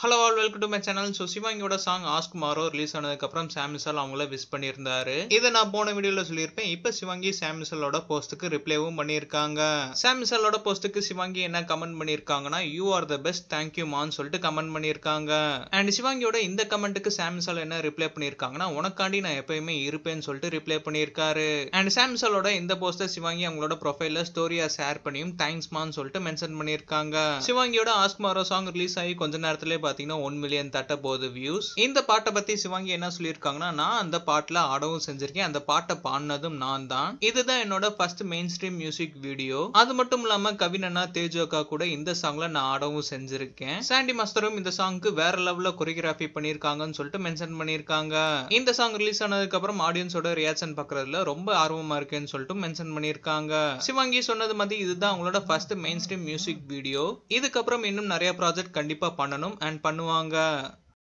hello all welcome to my channel so சிவாங்கியோட song Asku Maaro release ஆனதுக்கப்புறம் சாம்சல் அவங்கள விஷ் பண்ணியிருந்தாரு இதை நான் போன வீடியோவில் சொல்லியிருப்பேன் இப்போ சிவாங்கி சாம்சலோட போஸ்ட்டுக்கு ரிப்ளைவும் பண்ணியிருக்காங்க சாம்சலோட போஸ்ட்டுக்கு சிவாங்கி என்ன கமெண்ட் பண்ணியிருக்காங்கன்னா you are the best thank you மான்னு சொல்லிட்டு கமெண்ட் பண்ணியிருக்காங்க அண்ட் சிவாங்கியோட இந்த கமெண்ட்டுக்கு சாம்சல் என்ன ரிப்ளை பண்ணியிருக்காங்கன்னா உனக்காண்டி நான் எப்பயுமே இருப்பேன்னு சொல்லிட்டு ரிப்ளை பண்ணியிருக்காரு அண்ட் சாம்சலோட இந்த போஸ்ட்டை சிவாங்கி அவங்களோட ப்ரொஃபைலில் ஸ்டோரியாக ஷேர் பண்ணியும் தேங்க்ஸ் மான்னு சொல்லிட்டு மென்ஷன் பண்ணியிருக்காங்க சிவாங்கியோட ஆஸ்க் மாரோ சாங் ரிலீஸ் ஆகி கொஞ்ச நேரத்துல பார்த்தீங்கன்னா ஒன் மில்லியன் தட்ட போது வியூஸ் இந்த பாட்டை பத்தி சிவாங்கி என்ன சொல்லியிருக்காங்கன்னா நான் அந்த பாட்டில் ஆடவும் செஞ்சிருக்கேன் அந்த பாட்டை பாடினதும் நான் தான் இதுதான் என்னோட first mainstream music video அது மட்டும் இல்லாம கவினண்ணா தேஜோகா கூட இந்த சாங்ல நான் ஆடவும் செஞ்சிருக்கேன் சாண்டி மாஸ்டரும் இந்த சாங்க்கு வேற லெவலில் கொரியோகிராஃபி பண்ணிருக்காங்கன்னு சொல்லிட்டு மென்ஷன் பண்ணிருக்காங்க இந்த சாங் ரிலீஸ் ஆனதுக்கு அப்புறம் ஆடியன்ஸோட ரியாக்ஷன் பாக்குறதுல ரொம்ப ஆர்வமா இருக்குன்னு சொல்லிட்டு மென்ஷன் பண்ணியிருக்காங்க சிவாங்கி சொன்னது மாதிரி இதுதான் அவங்களோட first mainstream music video இதுக்கப்புறம் இன்னும் நிறைய ப்ராஜெக்ட் கண்டிப்பா பண்ணணும் அண்ட் பிளான் பண்ணுவாங்க